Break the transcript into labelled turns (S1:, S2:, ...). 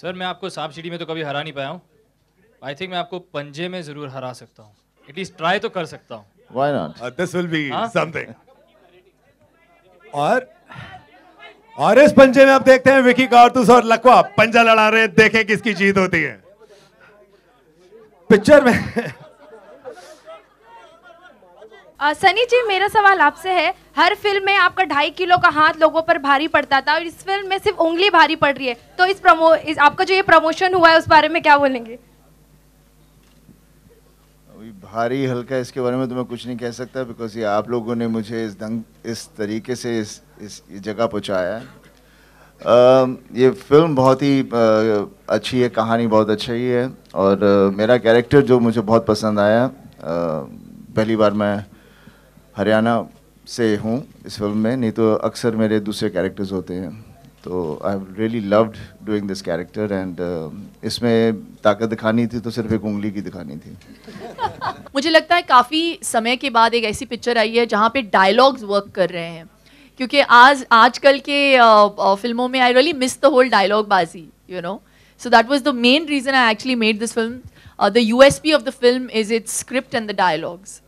S1: Sir मैं आपको सांप सीढ़ी में तो कभी हरा नहीं पाया हूँ आई थिंक मैं आपको पंजे में जरूर हरा सकता हूँ एटलीस्ट ट्राई तो कर सकता हूँ
S2: Why not? Uh, this will be huh? हाँ? something. और और इस पंजे में आप देखते हैं विकी कारतूस और लकवा पंजा लड़ा रहे हैं देखें किसकी जीत होती है पिक्चर में
S3: सनी जी मेरा सवाल आपसे है हर फिल्म में आपका ढाई किलो का हाथ लोगों पर भारी पड़ता था और इस फिल्म में सिर्फ उंगली भारी पड़ रही है तो इस प्रमो इस आपका जो ये प्रमोशन हुआ है उस बारे में क्या बोलेंगे
S4: अभी भारी हल्का इसके बारे में तो मैं कुछ नहीं कह सकता बिकॉज ये आप लोगों ने मुझे इस दंग इस तरीके से इस इस जगह पहुँचाया ये फिल्म बहुत ही आ, अच्छी है कहानी बहुत अच्छी है और आ, मेरा कैरेक्टर जो मुझे बहुत पसंद आया पहली बार मैं हरियाणा से हूँ इस फिल्म में नहीं तो अक्सर मेरे दूसरे कैरेक्टर्स होते हैं तो I really loved doing this character and इसमें ताकत दिखानी थी तो सिर्फ एक उंगली की दिखानी थी
S5: मुझे लगता है काफ़ी समय के बाद एक ऐसी पिक्चर आई है जहाँ पे डायलॉग्स वर्क कर रहे हैं क्योंकि आज आजकल के आ, uh, uh, फिल्मों में I really miss the whole dialogue बाजी you know so that was the main reason I actually made this film the USP of the film is its script and the dialogues